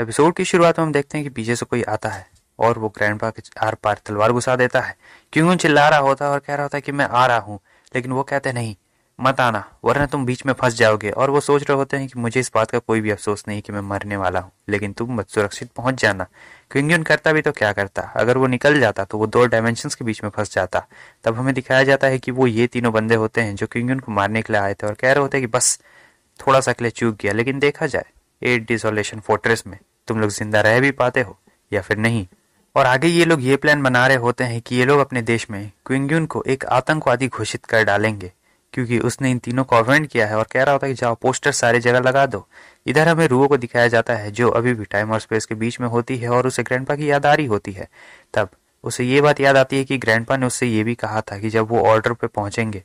episode की शुरुआत में हम देखते हैं कि पीछे से कोई आता है और वो ग्रैंड के आर पार तलवार घुसा देता है क्यों चिल्ला रहा होता है और कह रहा होता है कि मैं आ रहा हूँ लेकिन वो कहते नहीं मत आना वरना तुम बीच में फंस जाओगे और वो सोच रहे होते हैं कि मुझे इस बात का कोई भी अफसोस नहीं कि मैं मरने वाला हूँ लेकिन तुम सुरक्षित पहुंच जाना क्विंगियन करता भी तो क्या करता अगर वो निकल जाता तो वो दो डायमेंशन के बीच में फंस जाता तब हमें दिखाया जाता है कि वो ये तीनों बंदे होते हैं जो क्विंगियन को मारने के लिए आए थे और कह रहे होते हैं कि बस थोड़ा सा के लिए चूक गया लेकिन देखा जाए एट डिसोलेशन फोर्ट्रेस में तुम लोग जिंदा रह भी पाते हो या फिर नहीं और आगे ये लोग ये प्लान बना रहे होते हैं कि ये लोग अपने देश में क्विंग्यून को एक आतंकवादी घोषित कर डालेंगे क्योंकि उसने इन तीनों को अवेंट किया है और कह रहा होता है कि जाओ पोस्टर सारे जगह लगा दो इधर हमें रूओ को दिखाया जाता है जो अभी भी टाइम और स्पेस के बीच में होती है और उसे ग्रैंड की याद आ रही होती है तब उसे ये बात याद आती है कि ग्रैंड ने उससे ये भी कहा था कि जब वो ऑर्डर पे पहुंचेंगे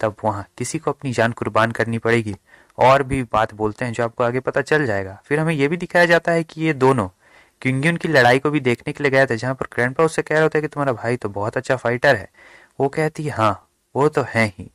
तब वहाँ किसी को अपनी जान कुर्बान करनी पड़ेगी और भी बात बोलते हैं जो आपको आगे पता चल जाएगा फिर हमें यह भी दिखाया जाता है कि ये दोनों क्योंकि उनकी लड़ाई को भी देखने के लिए गया था जहां पर पा उससे कह रहा होता है कि तुम्हारा भाई तो बहुत अच्छा फाइटर है वो कहती है हाँ वो तो है ही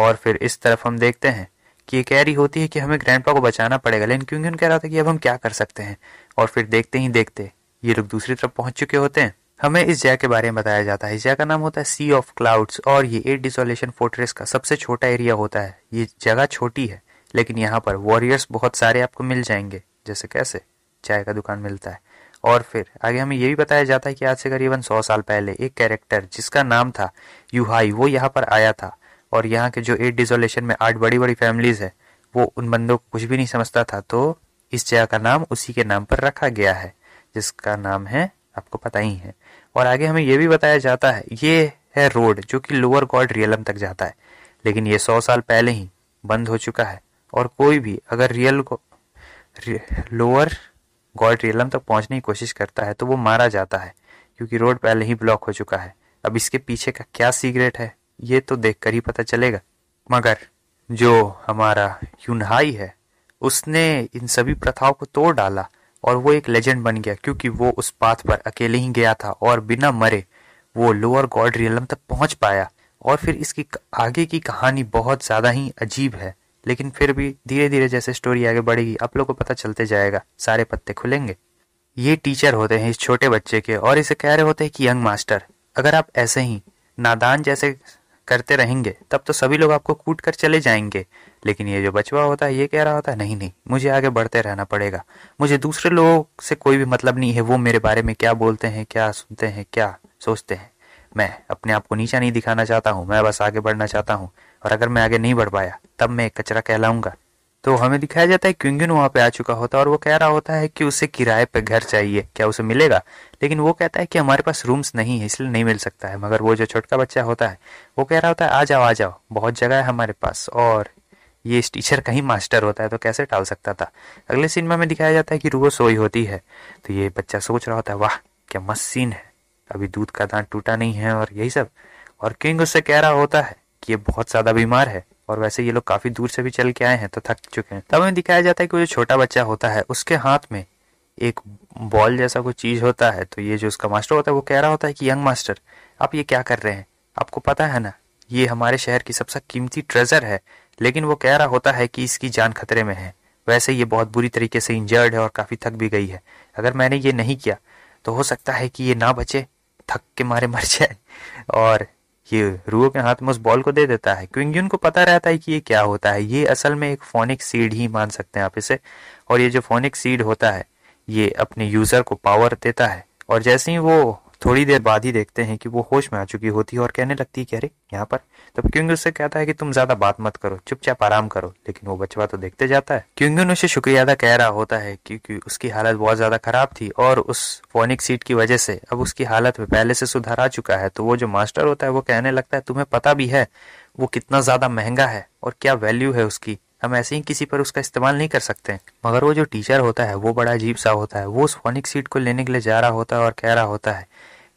और फिर इस तरफ हम देखते हैं कि ये कह रही होती है कि हमें ग्रैंड को बचाना पड़ेगा लेकिन क्योंकि कह रहा था कि अब हम क्या कर सकते हैं और फिर देखते ही देखते ये लोग दूसरी तरफ पहुंच चुके होते हैं हमें इस जय के बारे में बताया जाता है इस जय का नाम होता है सी ऑफ क्लाउड्स और ये एट डिसोलेशन फोर्ट्रेस का सबसे छोटा एरिया होता है ये जगह छोटी है लेकिन यहाँ पर वॉरियर्स बहुत सारे आपको मिल जाएंगे जैसे कैसे चाय का दुकान मिलता है और फिर आगे हमें ये भी बताया जाता है कि आज से करीबन सौ साल पहले एक कैरेक्टर जिसका नाम था यूहाई वो यहाँ पर आया था और यहाँ के जो एट डिजोलेशन में आठ बड़ी बड़ी फैमिलीज है वो उन बंदों को कुछ भी नहीं समझता था तो इस जगह का नाम उसी के नाम पर रखा गया है जिसका नाम है आपको पता ही है और आगे हमें ये भी बताया जाता है ये है रोड जो कि लोअर गॉड रियलम तक जाता है लेकिन ये सौ साल पहले ही बंद हो चुका है और कोई भी अगर रियल को लोअर गॉड रियलम तक पहुंचने की कोशिश करता है तो वो मारा जाता है क्योंकि रोड पहले ही ब्लॉक हो चुका है अब इसके पीछे का क्या सीक्रेट है ये तो देखकर ही पता चलेगा मगर जो हमारा यूनहाई है उसने इन सभी प्रथाओं को तोड़ डाला और वो एक लेजेंड बन गया क्योंकि वो उस पाथ पर अकेले ही गया था और बिना मरे वो लोअर गॉड रियलम तक पहुंच पाया और फिर इसकी आगे की कहानी बहुत ज़्यादा ही अजीब है लेकिन फिर भी धीरे धीरे जैसे स्टोरी आगे बढ़ेगी आप लोग को पता चलते जाएगा सारे पत्ते खुलेंगे ये टीचर होते हैं इस छोटे बच्चे के और इसे कह रहे होते हैं कि यंग मास्टर अगर आप ऐसे ही नादान जैसे करते रहेंगे तब तो सभी लोग आपको कूट कर चले जाएंगे लेकिन ये जो बचवा होता है ये कह रहा होता है नहीं नहीं मुझे आगे बढ़ते रहना पड़ेगा मुझे दूसरे लोगों से कोई भी मतलब नहीं है वो मेरे बारे में क्या बोलते हैं क्या सुनते हैं क्या सोचते हैं मैं अपने आप को नीचा नहीं दिखाना चाहता हूँ मैं बस आगे बढ़ना चाहता हूँ और अगर मैं आगे नहीं बढ़ पाया तब मैं कचरा कहलाऊंगा तो हमें दिखाया जाता है क्यूंगिन वहां पे आ चुका होता है और वो कह रहा होता है कि उसे किराए पे घर चाहिए क्या उसे मिलेगा लेकिन वो कहता है कि हमारे पास रूम्स नहीं है इसलिए नहीं मिल सकता है मगर वो जो छोटका बच्चा होता है वो कह रहा होता है आ जाओ आ जाओ बहुत जगह है हमारे पास और ये इस टीचर कहीं मास्टर होता है तो कैसे टाल सकता था अगले सीन में हमें दिखाया जाता है कि रूह सोई होती है तो ये बच्चा सोच रहा होता है वाह क्या मस्त सीन है अभी दूध का दांत टूटा नहीं है और यही सब और किंग उससे कह रहा होता है कि ये बहुत ज्यादा बीमार है और वैसे ये लोग काफी दूर से भी चल के आए हैं तो थक चुके हैं तब हमें दिखाया जाता है कि वो जो छोटा बच्चा होता है उसके हाथ में एक बॉल जैसा कोई चीज होता है तो ये जो उसका मास्टर होता है वो कह रहा होता है कि यंग मास्टर आप ये क्या कर रहे हैं आपको पता है ना ये हमारे शहर की सबसे कीमती ट्रेजर है लेकिन वो कह रहा होता है कि इसकी जान खतरे में है वैसे ये बहुत बुरी तरीके से इंजर्ड है और काफी थक भी गई है अगर मैंने ये नहीं किया तो हो सकता है कि ये ना बचे थक के मारे मर जाए और ये रूओ के हाथ में उस बॉल को दे देता है क्विंगयून को पता रहता है कि ये क्या होता है ये असल में एक फोनिक सीड ही मान सकते हैं आप इसे और ये जो फोनिक सीड होता है ये अपने यूजर को पावर देता है और जैसे ही वो थोड़ी देर बाद ही देखते हैं कि वो होश में आ चुकी होती है और कहने लगती है कि अरे यहाँ पर तब क्यूंग उससे कहता है कि तुम ज्यादा बात मत करो चुपचाप आराम करो लेकिन वो बचवा तो देखते जाता है क्यूंगन उसे शुक्रिया अदा कह रहा होता है क्योंकि उसकी हालत बहुत ज्यादा खराब थी और उस फोनिक सीट की वजह से अब उसकी हालत में पहले से सुधार आ चुका है तो वो जो मास्टर होता है वो कहने लगता है तुम्हें पता भी है वो कितना ज्यादा महंगा है और क्या वैल्यू है उसकी हम ऐसे ही किसी पर उसका इस्तेमाल नहीं कर सकते मगर वो जो टीचर होता है वो बड़ा अजीब सा होता है वो उस फोनिक सीट को लेने के लिए जा रहा होता है और कह रहा होता है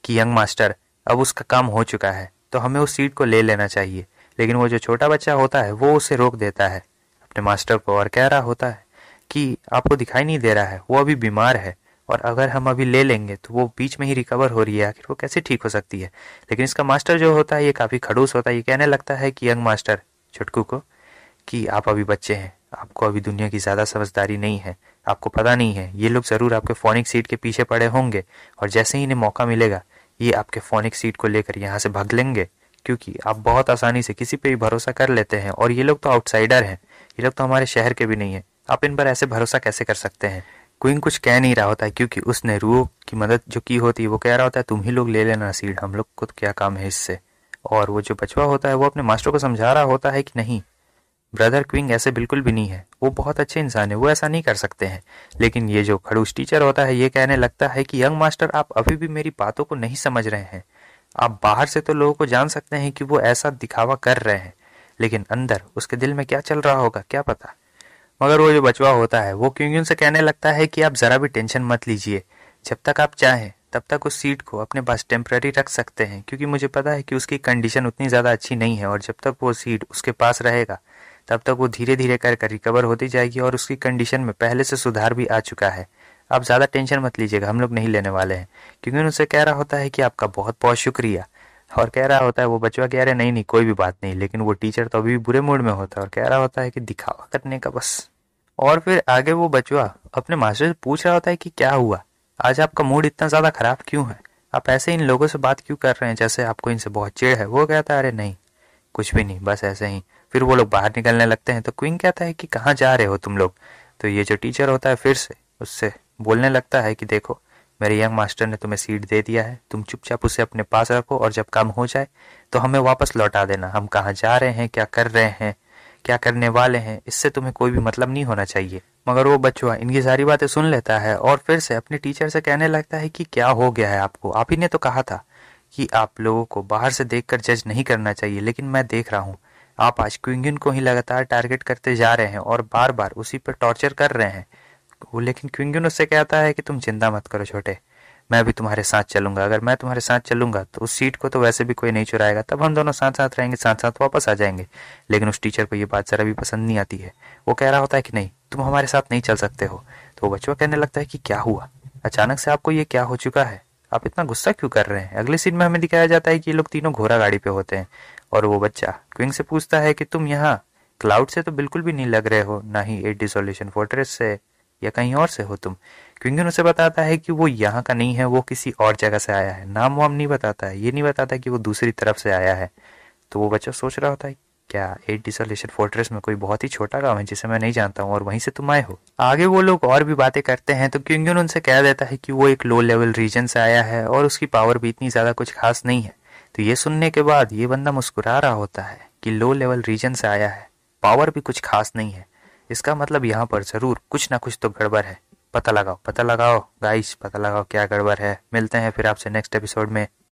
कि यंग मास्टर अब उसका काम हो चुका है तो हमें उस सीट को ले लेना चाहिए लेकिन वो जो छोटा बच्चा होता है वो उसे रोक देता है अपने मास्टर को और कह रहा होता है कि आपको दिखाई नहीं दे रहा है वो अभी बीमार है और अगर हम अभी ले लेंगे तो वो बीच में ही रिकवर हो रही है आखिर वो कैसे ठीक हो सकती है लेकिन इसका मास्टर जो होता है ये काफ़ी खड़ूस होता है ये कहने लगता है कि यंग मास्टर छुटकू को कि आप अभी बच्चे हैं आपको अभी दुनिया की ज़्यादा समझदारी नहीं है आपको पता नहीं है ये लोग ज़रूर आपके फोनिक सीट के पीछे पड़े होंगे और जैसे ही इन्हें मौका मिलेगा ये आपके फोनिक सीट को लेकर यहाँ से भाग लेंगे क्योंकि आप बहुत आसानी से किसी पे भी भरोसा कर लेते हैं और ये लोग तो आउटसाइडर हैं ये लोग तो हमारे शहर के भी नहीं है आप इन पर ऐसे भरोसा कैसे कर सकते हैं क्विंग कुछ कह नहीं रहा होता है क्योंकि उसने रूह की मदद जो की होती है वो कह रहा होता है तुम ही लोग ले लेना सीट हम लोग को क्या काम है इससे और वो जो बचवा होता है वो अपने मास्टर को समझा रहा होता है कि नहीं ब्रदर क्विंग ऐसे बिल्कुल भी नहीं है वो बहुत अच्छे इंसान है वो ऐसा नहीं कर सकते हैं लेकिन ये जो खड़ूस टीचर होता है ये कहने लगता है कि यंग मास्टर आप अभी भी मेरी बातों को नहीं समझ रहे हैं आप बाहर से तो लोगों को जान सकते हैं कि वो ऐसा दिखावा कर रहे हैं लेकिन अंदर उसके दिल में क्या चल रहा होगा क्या पता मगर वो जो बचवा होता है वो क्योंकि से कहने लगता है कि आप ज़रा भी टेंशन मत लीजिए जब तक आप चाहें तब तक उस सीट को अपने पास टेम्प्ररी रख सकते हैं क्योंकि मुझे पता है कि उसकी कंडीशन उतनी ज़्यादा अच्छी नहीं है और जब तक वो सीट उसके पास रहेगा तब तक वो धीरे धीरे करके रिकवर होती जाएगी और उसकी कंडीशन में पहले से सुधार भी आ चुका है आप ज़्यादा टेंशन मत लीजिएगा हम लोग नहीं लेने वाले हैं क्योंकि उनसे कह रहा होता है कि आपका बहुत बहुत शुक्रिया और कह रहा होता है वो बचवा कह रहे नहीं नहीं कोई भी बात नहीं लेकिन वो टीचर तो अभी भी बुरे मूड में होता है और कह रहा होता है कि दिखावा करने का बस और फिर आगे वो बचवा अपने मास्टर से पूछ रहा होता है कि क्या हुआ आज आपका मूड इतना ज़्यादा ख़राब क्यों है आप ऐसे इन लोगों से बात क्यों कर रहे हैं जैसे आपको इनसे बहुत चिड़ है वो कहता है अरे नहीं कुछ भी नहीं बस ऐसे ही फिर वो लोग बाहर निकलने लगते हैं तो क्वीन कहता है कि कहाँ जा रहे हो तुम लोग तो ये जो टीचर होता है फिर से उससे बोलने लगता है कि देखो मेरे यंग मास्टर ने तुम्हें सीट दे दिया है तुम चुपचाप उसे अपने पास रखो और जब काम हो जाए तो हमें वापस लौटा देना हम कहाँ जा रहे हैं क्या कर रहे हैं क्या करने वाले हैं इससे तुम्हें कोई भी मतलब नहीं होना चाहिए मगर वो बच्चुआ इनकी सारी बातें सुन लेता है और फिर से अपने टीचर से कहने लगता है कि क्या हो गया है आपको आप ही ने तो कहा था कि आप लोगों को बाहर से देखकर जज नहीं करना चाहिए लेकिन मैं देख रहा हूँ आप आज क्विंगन को ही लगातार टारगेट करते जा रहे हैं और बार बार उसी पर टॉर्चर कर रहे हैं वो लेकिन क्विंगन उससे कहता है कि तुम चिंता मत करो छोटे मैं भी तुम्हारे साथ चलूंगा अगर मैं तुम्हारे साथ चलूंगा तो उस सीट को तो वैसे भी कोई नहीं चुराएगा तब हम दोनों साथ साथ रहेंगे साथ साथ वापस आ जाएंगे लेकिन उस टीचर को ये बात ज़रा भी पसंद नहीं आती है वो कह रहा होता है कि नहीं तुम हमारे साथ नहीं चल सकते हो तो बच्चों कहने लगता है कि क्या हुआ अचानक से आपको ये क्या हो चुका है आप इतना गुस्सा क्यों कर रहे हैं अगले सीन में हमें दिखाया जाता है कि ये लोग तीनों घोड़ा गाड़ी पे होते हैं और वो बच्चा क्विंग से पूछता है कि तुम यहाँ क्लाउड से तो बिल्कुल भी नहीं लग रहे हो ना ही एट डिसोल्यूशन फोर्ट्रेस से या कहीं और से हो तुम क्योंकि उसे बताता है कि वो यहाँ का नहीं है वो किसी और जगह से आया है नाम वाम नहीं बताता है ये नहीं बताता कि वो दूसरी तरफ से आया है तो वो बच्चा सोच रहा होता है क्या एट डिसोल्यूशन फोर्ट्रेस में कोई बहुत ही छोटा गांव है जिसे मैं नहीं जानता हूँ और वहीं से तुम आए हो आगे वो लोग और भी बातें करते हैं तो क्योंकि उनसे कह देता है कि वो एक लो लेवल रीजन से आया है और उसकी पावर भी इतनी ज्यादा कुछ खास नहीं है तो ये सुनने के बाद ये बंदा मुस्कुरा रहा होता है कि लो लेवल रीजन से आया है पावर भी कुछ खास नहीं है इसका मतलब यहाँ पर ज़रूर कुछ ना कुछ तो गड़बड़ है पता लगाओ पता लगाओ गाइस पता लगाओ क्या गड़बड़ है मिलते हैं फिर आपसे नेक्स्ट एपिसोड में